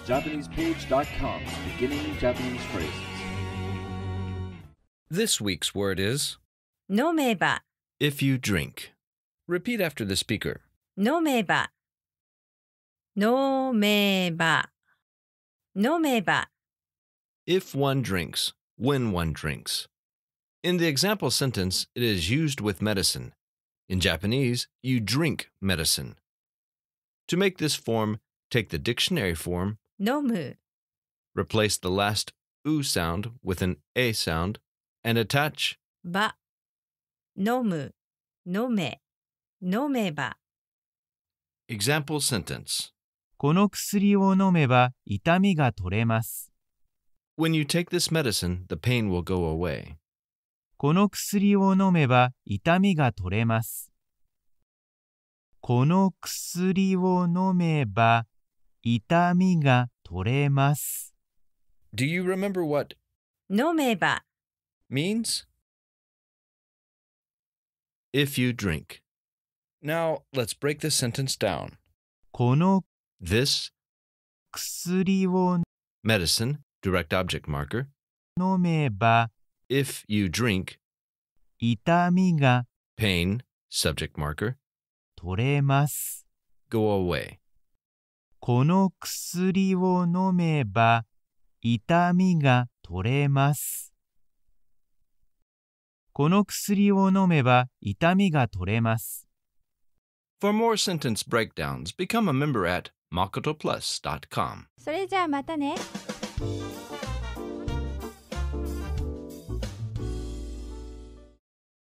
a JapanesePage.com beginning Japanese phrases. This week's word is If you drink. Repeat after the speaker. If one drinks, when one drinks. In the example sentence, it is used with medicine. In Japanese, you drink medicine. To make this form, take the dictionary form 飲む Replace the last u sound with an a sound and attach ば飲む飲め飲めば Example sentence この薬を飲めば痛みが取れます。When you take this medicine, the pain will go away. この薬を飲めば痛みが取れます。この薬を飲めば痛みが取れます。Do you remember what 飲めば means? If you drink. Now let's break this sentence down. この this 薬を medicine direct object marker 飲めば if you drink 痛みが pain subject marker 取れます go away この薬を飲めば痛みが取れます。この薬を飲めば痛みが取れます。For more sentence breakdowns, become a member at makotoplus.com. それじゃあまたね。